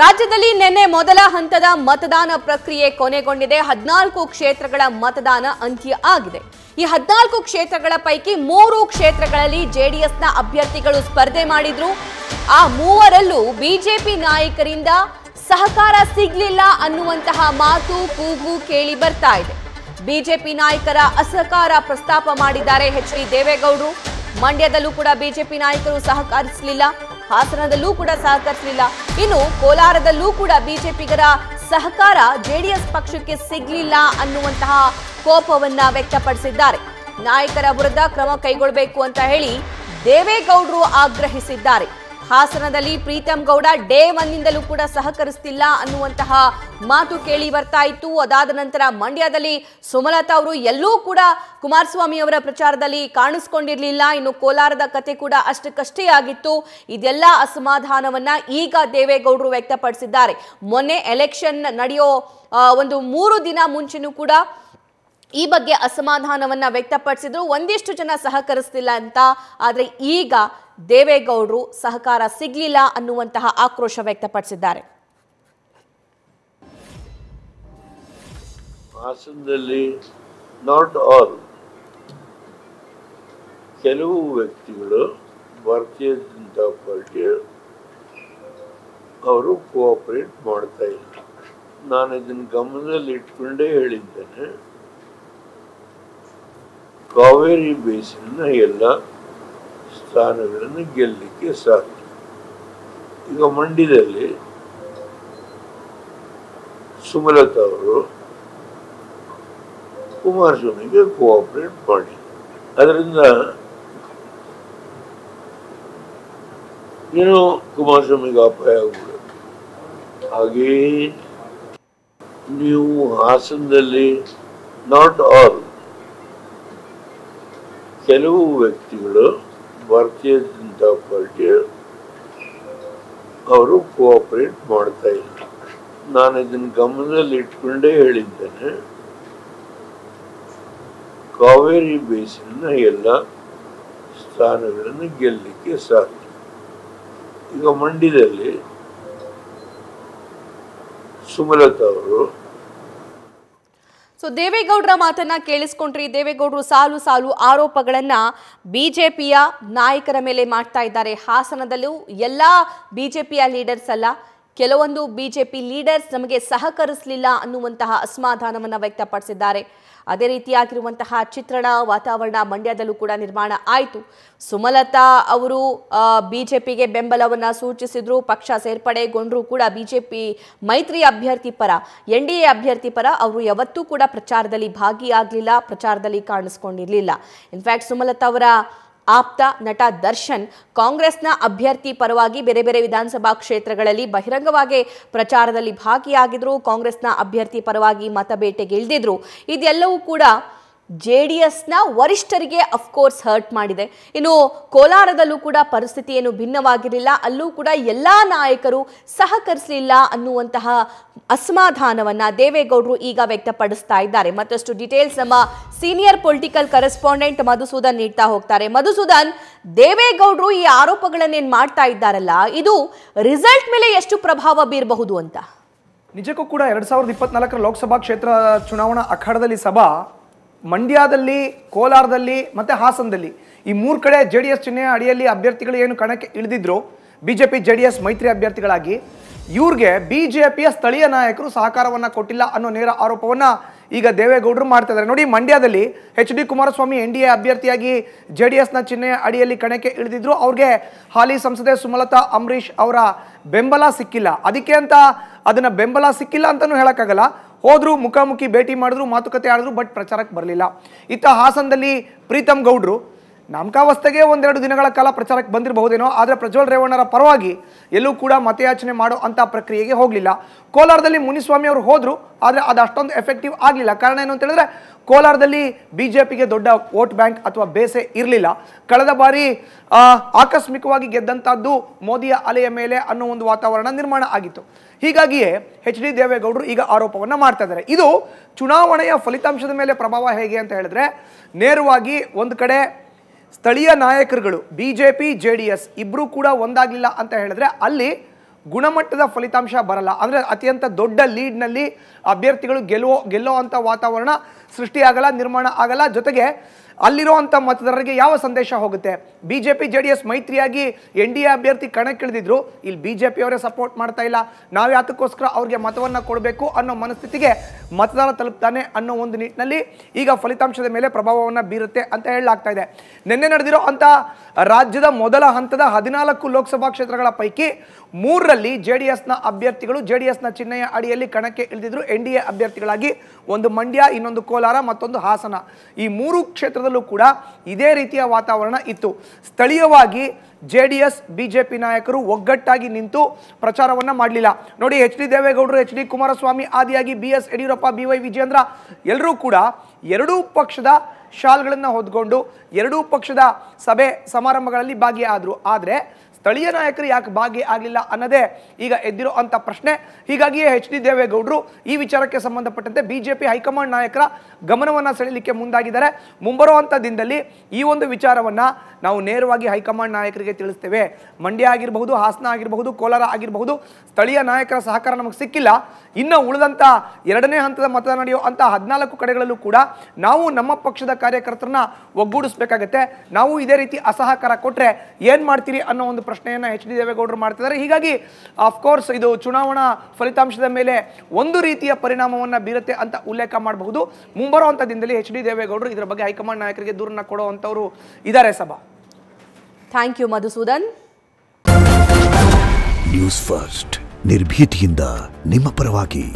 ರಾಜ್ಯದಲ್ಲಿ ನಿನ್ನೆ ಮೊದಲ ಹಂತದ ಮತದಾನ ಪ್ರಕ್ರಿಯೆ ಕೊನೆಗೊಂಡಿದೆ ಹದಿನಾಲ್ಕು ಕ್ಷೇತ್ರಗಳ ಮತದಾನ ಅಂತ್ಯ ಆಗಿದೆ ಈ ಹದಿನಾಲ್ಕು ಕ್ಷೇತ್ರಗಳ ಪೈಕಿ ಮೂರು ಕ್ಷೇತ್ರಗಳಲ್ಲಿ ಜೆಡಿಎಸ್ನ ಅಭ್ಯರ್ಥಿಗಳು ಸ್ಪರ್ಧೆ ಮಾಡಿದ್ರು ಆ ಮೂವರಲ್ಲೂ ಬಿಜೆಪಿ ನಾಯಕರಿಂದ ಸಹಕಾರ ಸಿಗ್ಲಿಲ್ಲ ಅನ್ನುವಂತಹ ಮಾತು ಕೂಗು ಕೇಳಿ ಬರ್ತಾ ಇದೆ ಬಿಜೆಪಿ ನಾಯಕರ ಅಸಹಕಾರ ಪ್ರಸ್ತಾಪ ಮಾಡಿದ್ದಾರೆ ಎಚ್ ಡಿ ದೇವೇಗೌಡರು ಮಂಡ್ಯದಲ್ಲೂ ಕೂಡ ಬಿಜೆಪಿ ನಾಯಕರು ಸಹಕರಿಸಲಿಲ್ಲ ಹಾಸನದಲ್ಲೂ ಕೂಡ ಸಹಕರಿಸಲಿಲ್ಲ ಇನ್ನು ಕೋಲಾರದಲ್ಲೂ ಕೂಡ ಬಿಜೆಪಿಗರ ಸಹಕಾರ ಜೆಡಿಎಸ್ ಪಕ್ಷಕ್ಕೆ ಸಿಗಲಿಲ್ಲ ಅನ್ನುವಂತಹ ಕೋಪವನ್ನ ವ್ಯಕ್ತಪಡಿಸಿದ್ದಾರೆ ನಾಯಕರ ವಿರುದ್ಧ ಕ್ರಮ ಕೈಗೊಳ್ಳಬೇಕು ಅಂತ ಹೇಳಿ ದೇವೇಗೌಡರು ಆಗ್ರಹಿಸಿದ್ದಾರೆ ಹಾಸನದಲ್ಲಿ ಪ್ರೀತಂ ಗೌಡ ಡೇ ಒನ್ನಿಂದಲೂ ಕೂಡ ಸಹಕರಿಸ್ತಿಲ್ಲ ಅನ್ನುವಂತಹ ಮಾತು ಕೇಳಿ ಬರ್ತಾ ಇತ್ತು ಅದಾದ ನಂತರ ಮಂಡ್ಯದಲ್ಲಿ ಸುಮಲತಾ ಅವರು ಎಲ್ಲೂ ಕೂಡ ಕುಮಾರಸ್ವಾಮಿ ಅವರ ಪ್ರಚಾರದಲ್ಲಿ ಕಾಣಿಸ್ಕೊಂಡಿರಲಿಲ್ಲ ಇನ್ನು ಕೋಲಾರದ ಕತೆ ಕೂಡ ಅಷ್ಟಕ್ಕಷ್ಟೇ ಆಗಿತ್ತು ಇದೆಲ್ಲ ಅಸಮಾಧಾನವನ್ನ ಈಗ ದೇವೇಗೌಡರು ವ್ಯಕ್ತಪಡಿಸಿದ್ದಾರೆ ಮೊನ್ನೆ ಎಲೆಕ್ಷನ್ ನಡೆಯೋ ಒಂದು ಮೂರು ದಿನ ಮುಂಚೆನೂ ಕೂಡ ಈ ಬಗ್ಗೆ ಅಸಮಾಧಾನವನ್ನ ವ್ಯಕ್ತಪಡಿಸಿದ್ರು ಒಂದಿಷ್ಟು ಜನ ಸಹಕರಿಸ್ತಿಲ್ಲ ಅಂತ ಆದರೆ ಈಗ ದೇವೇಗೌಡರು ಸಹಕಾರ ಸಿಗ್ಲಿಲ್ಲ ಅನ್ನುವಂತಹ ಆಕ್ರೋಶ ವ್ಯಕ್ತಪಡಿಸಿದ್ದಾರೆ ಹಾಸನದಲ್ಲಿ ನಾಟ್ ಆಲ್ ಕೆಲವು ವ್ಯಕ್ತಿಗಳು ಭಾರತೀಯ ಜನತಾ ಪಾರ್ಟಿ ಅವರು ಕೋಆಪರೇಟ್ ಮಾಡ್ತಾ ಇಲ್ಲ ನಾನು ಇದನ್ನು ಗಮನದಲ್ಲಿ ಇಟ್ಕೊಂಡೇ ಹೇಳಿದ್ದೇನೆ ಕಾವೇರಿ ಬೇಸಿನ ಎಲ್ಲ ಸ್ಥಾನಗಳನ್ನು ಗೆಲ್ಲಲಿಕ್ಕೆ ಸಾಧ್ಯ ಈಗ ಮಂಡ್ಯದಲ್ಲಿ ಸುಮಲತಾ ಅವರು ಕುಮಾರಸ್ವಾಮಿಗೆ ಕೋಆಪರೇಟ್ ಮಾಡಿ ಅದರಿಂದ ಏನು ಕುಮಾರಸ್ವಾಮಿಗೆ ಅಪಾಯ ಆಗ್ಬೋದು ಹಾಗೆಯೇ ನೀವು ಹಾಸನದಲ್ಲಿ ನಾಟ್ ಆಲ್ ಕೆಲವು ವ್ಯಕ್ತಿಗಳು ಭಾರತೀಯ ಜನತಾ ಪಾರ್ಟಿ ಅವರು ಕೋಆಪರೇಟ್ ಮಾಡ್ತಾ ಇಲ್ಲ ನಾನು ಇದನ್ನು ಗಮನದಲ್ಲಿ ಇಟ್ಕೊಂಡೇ ಹೇಳಿದ್ದೇನೆ ಕಾವೇರಿ ಬೇಸಿನ ಎಲ್ಲ ಸ್ಥಾನಗಳನ್ನು ಗೆಲ್ಲಲಿಕ್ಕೆ ಸಾಧ್ಯ ಈಗ ಮಂಡ್ಯದಲ್ಲಿ ಸುಮಲತಾ ಅವರು ಸೊ ದೇವೇಗೌಡರ ಮಾತನ್ನ ಕೇಳಿಸ್ಕೊಂಡ್ರಿ ದೇವೇಗೌಡರು ಸಾಲು ಸಾಲು ಆರೋಪಗಳನ್ನ ಬಿಜೆಪಿಯ ನಾಯಕರ ಮೇಲೆ ಮಾಡ್ತಾ ಇದ್ದಾರೆ ಹಾಸನದಲ್ಲೂ ಎಲ್ಲ ಬಿಜೆಪಿಯ ಲೀಡರ್ಸ್ ಅಲ್ಲ ಕೆಲವೊಂದು ಬಿಜೆಪಿ ಲೀಡರ್ಸ್ ನಮಗೆ ಸಹಕರಿಸಲಿಲ್ಲ ಅನ್ನುವಂತಹ ಅಸಮಾಧಾನವನ್ನು ವ್ಯಕ್ತಪಡಿಸಿದ್ದಾರೆ ಅದೇ ರೀತಿಯಾಗಿರುವಂತಹ ಚಿತ್ರಣ ವಾತಾವರಣ ಮಂಡ್ಯದಲ್ಲೂ ಕೂಡ ನಿರ್ಮಾಣ ಆಯಿತು ಸುಮಲತಾ ಅವರು ಬಿಜೆಪಿಗೆ ಬೆಂಬಲವನ್ನು ಸೂಚಿಸಿದ್ರು ಪಕ್ಷ ಸೇರ್ಪಡೆಗೊಂಡರೂ ಕೂಡ ಬಿಜೆಪಿ ಮೈತ್ರಿ ಅಭ್ಯರ್ಥಿ ಪರ ಎನ್ ಡಿ ಎ ಅಭ್ಯರ್ಥಿ ಪರ ಅವರು ಯಾವತ್ತೂ ಕೂಡ ಪ್ರಚಾರದಲ್ಲಿ ಭಾಗಿಯಾಗಲಿಲ್ಲ ಪ್ರಚಾರದಲ್ಲಿ ಕಾಣಿಸ್ಕೊಂಡಿರಲಿಲ್ಲ ಇನ್ಫ್ಯಾಕ್ಟ್ ಸುಮಲತಾ ಅವರ ಆಪ್ತ ನಟ ದರ್ಶನ್ ಕಾಂಗ್ರೆಸ್ನ ಅಭ್ಯರ್ಥಿ ಪರವಾಗಿ ಬೇರೆ ಬೇರೆ ವಿಧಾನಸಭಾ ಕ್ಷೇತ್ರಗಳಲ್ಲಿ ಬಹಿರಂಗವಾಗಿ ಪ್ರಚಾರದಲ್ಲಿ ಭಾಗಿಯಾಗಿದ್ರು ಕಾಂಗ್ರೆಸ್ನ ಅಭ್ಯರ್ಥಿ ಪರವಾಗಿ ಇಳಿದಿದ್ರು ಇದೆಲ್ಲವೂ ಕೂಡ ಜೆ ಡಿ ಎಸ್ನ ವರಿಷ್ಠರಿಗೆ ಅಫ್ಕೋರ್ಸ್ ಹರ್ಟ್ ಮಾಡಿದೆ ಇನ್ನು ಕೋಲಾರದಲ್ಲೂ ಕೂಡ ಪರಿಸ್ಥಿತಿ ಏನು ಭಿನ್ನವಾಗಿರಲಿಲ್ಲ ಅಲ್ಲೂ ಕೂಡ ಎಲ್ಲ ನಾಯಕರು ಸಹಕರಿಸಲಿಲ್ಲ ಅನ್ನುವಂತಹ ಅಸಮಾಧಾನವನ್ನು ದೇವೇಗೌಡರು ಈಗ ವ್ಯಕ್ತಪಡಿಸ್ತಾ ಇದ್ದಾರೆ ಮತ್ತಷ್ಟು ಡೀಟೇಲ್ಸ್ ನಮ್ಮ ಸೀನಿಯರ್ ಪೊಲಿಟಿಕಲ್ ಕರೆಸ್ಪಾಂಡೆಂಟ್ ಮಧುಸೂದನ್ ನೀಡ್ತಾ ಹೋಗ್ತಾರೆ ಮಧುಸೂದನ್ ದೇವೇಗೌಡರು ಈ ಆರೋಪಗಳನ್ನೇನು ಮಾಡ್ತಾ ಇದ್ದಾರಲ್ಲ ಇದು ರಿಸಲ್ಟ್ ಮೇಲೆ ಎಷ್ಟು ಪ್ರಭಾವ ಬೀರಬಹುದು ಅಂತ ನಿಜಕ್ಕೂ ಕೂಡ ಎರಡು ಸಾವಿರದ ಇಪ್ಪತ್ನಾಲ್ಕರ ಲೋಕಸಭಾ ಕ್ಷೇತ್ರ ಚುನಾವಣಾ ಅಖಾಡದಲ್ಲಿ ಸಭಾ ಮಂಡ್ಯದಲ್ಲಿ ಕೋಲಾರದಲ್ಲಿ ಮತ್ತು ಹಾಸನದಲ್ಲಿ ಈ ಮೂರು ಕಡೆ ಜೆ ಡಿ ಎಸ್ ಚಿಹ್ನೆ ಅಡಿಯಲ್ಲಿ ಅಭ್ಯರ್ಥಿಗಳು ಏನು ಕಣಕ್ಕೆ ಇಳಿದಿದ್ರು B J P J D S ಮೈತ್ರಿ ಅಭ್ಯರ್ಥಿಗಳಾಗಿ ಇವ್ರಿಗೆ ಬಿ ಜೆ ಪಿಯ ಸ್ಥಳೀಯ ನಾಯಕರು ಸಹಕಾರವನ್ನು ಕೊಟ್ಟಿಲ್ಲ ಅನ್ನೋ ನೇರ ಆರೋಪವನ್ನು ಈಗ ದೇವೇಗೌಡರು ಮಾಡ್ತಾ ಇದ್ದಾರೆ ನೋಡಿ ಮಂಡ್ಯದಲ್ಲಿ H D Kumaraswamy N D A ಅಭ್ಯರ್ಥಿಯಾಗಿ ಜೆ ಡಿ ಎಸ್ನ ಚಿಹ್ನೆ ಅಡಿಯಲ್ಲಿ ಕಣಕ್ಕೆ ಇಳಿದಿದ್ರು ಅವ್ರಿಗೆ ಹಾಲಿ ಸಂಸದೆ ಸುಮಲತಾ ಅಂಬರೀಷ್ ಅವರ ಬೆಂಬಲ ಸಿಕ್ಕಿಲ್ಲ ಅದಕ್ಕೆ ಅಂತ ಅದನ್ನು ಬೆಂಬಲ ಸಿಕ್ಕಿಲ್ಲ ಅಂತಲೂ ಹೇಳೋಕ್ಕಾಗಲ್ಲ ಹೋದ್ರು ಮುಖಾಮುಖಿ ಭೇಟಿ ಮಾಡಿದ್ರು ಮಾತುಕತೆ ಆಡಿದ್ರು ಬಟ್ ಪ್ರಚಾರಕ್ಕೆ ಬರಲಿಲ್ಲ ಇತ್ತ ಹಾಸನದಲ್ಲಿ ಪ್ರೀತಮ್ ಗೌಡ್ರು ನಾಮಕಾವಸ್ಥೆಗೆ ಒಂದೆರಡು ದಿನಗಳ ಕಾಲ ಪ್ರಚಾರಕ್ಕೆ ಬಂದಿರಬಹುದೇನೋ ಆದರೆ ಪ್ರಜ್ವಲ್ ರೇವಣ್ಣರ ಪರವಾಗಿ ಎಲ್ಲೂ ಕೂಡ ಮತಯಾಚನೆ ಮಾಡೋ ಅಂಥ ಪ್ರಕ್ರಿಯೆಗೆ ಹೋಗಲಿಲ್ಲ ಕೋಲಾರದಲ್ಲಿ ಮುನಿಸ್ವಾಮಿ ಅವರು ಹೋದರು ಆದರೆ ಅದು ಅಷ್ಟೊಂದು ಎಫೆಕ್ಟಿವ್ ಆಗಲಿಲ್ಲ ಕಾರಣ ಏನು ಅಂತ ಹೇಳಿದ್ರೆ ಕೋಲಾರದಲ್ಲಿ ಬಿ ಜೆ ಪಿಗೆ ದೊಡ್ಡ ವೋಟ್ ಬ್ಯಾಂಕ್ ಅಥವಾ ಬೇಸೆ ಇರಲಿಲ್ಲ ಕಳೆದ ಬಾರಿ ಆಕಸ್ಮಿಕವಾಗಿ ಗೆದ್ದಂಥದ್ದು ಮೋದಿಯ ಅಲೆಯ ಮೇಲೆ ಅನ್ನೋ ಒಂದು ವಾತಾವರಣ ನಿರ್ಮಾಣ ಆಗಿತ್ತು ಹೀಗಾಗಿಯೇ ಹೆಚ್ ಡಿ ದೇವೇಗೌಡರು ಈಗ ಆರೋಪವನ್ನು ಮಾಡ್ತಾ ಇದ್ದಾರೆ ಇದು ಚುನಾವಣೆಯ ಫಲಿತಾಂಶದ ಮೇಲೆ ಪ್ರಭಾವ ಹೇಗೆ ಅಂತ ಹೇಳಿದ್ರೆ ನೇರವಾಗಿ ಒಂದು ಕಡೆ ಸ್ಥಳೀಯ ನಾಯಕರುಗಳು B J P J D S ಇಬ್ಬರೂ ಕೂಡ ಒಂದಾಗಲಿಲ್ಲ ಅಂತ ಹೇಳಿದ್ರೆ ಅಲ್ಲಿ ಗುಣಮಟ್ಟದ ಫಲಿತಾಂಶ ಬರಲ್ಲ ಅಂದರೆ ಅತ್ಯಂತ ದೊಡ್ಡ ಲೀಡ್ನಲ್ಲಿ ಅಭ್ಯರ್ಥಿಗಳು ಗೆಲ್ಲೋ ಗೆಲ್ಲೋ ಅಂಥ ವಾತಾವರಣ ಸೃಷ್ಟಿಯಾಗಲ್ಲ ನಿರ್ಮಾಣ ಆಗಲ್ಲ ಜೊತೆಗೆ ಅಲ್ಲಿರುವಂಥ ಮತದಾರರಿಗೆ ಯಾವ ಸಂದೇಶ ಹೋಗುತ್ತೆ B J P J D S ಮೈತ್ರಿಯಾಗಿ ಎನ್ ಡಿ ಎ ಅಭ್ಯರ್ಥಿ ಕಣಕ್ಕಿಳಿದಿದ್ರು ಇಲ್ಲಿ ಬಿ ಜೆ ಸಪೋರ್ಟ್ ಮಾಡ್ತಾ ಇಲ್ಲ ನಾವು ಯಾತಕ್ಕೋಸ್ಕರ ಅವ್ರಿಗೆ ಮತವನ್ನು ಕೊಡಬೇಕು ಅನ್ನೋ ಮನಸ್ಥಿತಿಗೆ ಮತದಾರ ತಲುಪ್ತಾನೆ ಅನ್ನೋ ಒಂದು ನಿಟ್ಟಿನಲ್ಲಿ ಈಗ ಫಲಿತಾಂಶದ ಮೇಲೆ ಪ್ರಭಾವವನ್ನು ಬೀರುತ್ತೆ ಅಂತ ಹೇಳಲಾಗ್ತಾ ಇದೆ ನಿನ್ನೆ ನಡೆದಿರೋ ಅಂತ ರಾಜ್ಯದ ಮೊದಲ ಹಂತದ ಹದಿನಾಲ್ಕು ಲೋಕಸಭಾ ಕ್ಷೇತ್ರಗಳ ಪೈಕಿ ಮೂರರಲ್ಲಿ ಜೆ ಡಿ ಎಸ್ನ ಅಭ್ಯರ್ಥಿಗಳು ಜೆ ಡಿ ಎಸ್ನ ಚಿಹ್ನೆಯ ಅಡಿಯಲ್ಲಿ ಕಣಕ್ಕೆ ಇಳಿದಿದ್ರು ಎನ್ ಡಿ ಎ ಅಭ್ಯರ್ಥಿಗಳಾಗಿ ಒಂದು ಮಂಡ್ಯ ಇನ್ನೊಂದು ಕೋಲಾರ ಮತ್ತೊಂದು ಹಾಸನ ಈ ಮೂರು ಕ್ಷೇತ್ರದ ಕೂಡ ಇದೇ ರೀತಿಯ ವಾತಾವರಣ ಇತ್ತು ಸ್ಥಳೀಯವಾಗಿ J D S B J P ನಾಯಕರು ಒಗ್ಗಟ್ಟಾಗಿ ನಿಂತು ಪ್ರಚಾರವನ್ನ ಮಾಡಲಿಲ್ಲ ನೋಡಿ ಎಚ್ ಡಿ ದೇವೇಗೌಡರು ಎಚ್ ಡಿ ಕುಮಾರಸ್ವಾಮಿ ಆದಿಯಾಗಿ B S Yediyurappa B Y Vijayendra ಎಲ್ಲರೂ ಕೂಡ ಎರಡೂ ಪಕ್ಷದ ಶಾಲ್ಗಳನ್ನು ಹೊದ್ಕೊಂಡು ಎರಡೂ ಪಕ್ಷದ ಸಭೆ ಸಮಾರಂಭಗಳಲ್ಲಿ ಭಾಗಿಯಾದರು ಆದರೆ ಸ್ಥಳೀಯ ನಾಯಕರು ಯಾಕೆ ಭಾಗಿ ಆಗಲಿಲ್ಲ ಅನ್ನೋದೇ ಈಗ ಎದ್ದಿರೋ ಅಂಥ ಪ್ರಶ್ನೆ ಹೀಗಾಗಿಯೇ ಎಚ್ ಡಿ ದೇವೇಗೌಡರು ಈ ವಿಚಾರಕ್ಕೆ ಸಂಬಂಧಪಟ್ಟಂತೆ ಬಿ ಜೆ ಪಿ ಹೈಕಮಾಂಡ್ ನಾಯಕರ ಗಮನವನ್ನು ಸೆಳೆಯಲಿಕ್ಕೆ ಮುಂದಾಗಿದ್ದಾರೆ ಮುಂಬರುವಂಥ ದಿನದಲ್ಲಿ ಈ ಒಂದು ವಿಚಾರವನ್ನು ನಾವು ನೇರವಾಗಿ ಹೈಕಮಾಂಡ್ ನಾಯಕರಿಗೆ ತಿಳಿಸ್ತೇವೆ ಮಂಡ್ಯ ಆಗಿರಬಹುದು ಹಾಸನ ಆಗಿರಬಹುದು ಕೋಲಾರ ಆಗಿರಬಹುದು ಸ್ಥಳೀಯ ನಾಯಕರ ಸಹಕಾರ ನಮಗೆ ಸಿಕ್ಕಿಲ್ಲ ಇನ್ನು ಉಳಿದಂಥ ಎರಡನೇ ಹಂತದ ಮತದಾನ ನಡೆಯೋ ಅಂಥ ಹದಿನಾಲ್ಕು ಕಡೆಗಳಲ್ಲೂ ಕೂಡ ನಾವು ನಮ್ಮ ಪಕ್ಷದ ಕಾರ್ಯಕರ್ತರನ್ನ ಒಗ್ಗೂಡಿಸಬೇಕಾಗತ್ತೆ ನಾವು ಇದೇ ರೀತಿ ಅಸಹಕಾರ ಕೊಟ್ಟರೆ ಏನು ಮಾಡ್ತೀರಿ ಅನ್ನೋ ಒಂದು ಪ್ರಶ್ನೆಯನ್ನು ಎಚ್ ಡಿ ದೇವೇಗೌಡರು ಮಾಡ್ತಿದ್ದಾರೆ ಹೀಗಾಗಿ ಆಫ್ಕೋರ್ಸ್ ಇದು ಚುನಾವಣಾ ಫಲಿತಾಂಶದ ಮೇಲೆ ಒಂದು ರೀತಿಯ ಪರಿಣಾಮವನ್ನು ಬೀರುತ್ತೆ ಅಂತ ಉಲ್ಲೇಖ ಮಾಡಬಹುದು ಮುಂಬರುವಂಥ ದಿನದಲ್ಲಿ ಎಚ್ ಡಿ ದೇವೇಗೌಡರು ಇದರ ಬಗ್ಗೆ ಹೈಕಮಾಂಡ್ ನಾಯಕರಿಗೆ ದೂರನ್ನ ಕೊಡುವಂಥವರು ಇದ್ದಾರೆ ಸಭಾ thank you Madhusudan news first ನಿರ್ಭೀತಿಯಿಂದ ನಿಮ್ಮ ಪರವಾಗಿ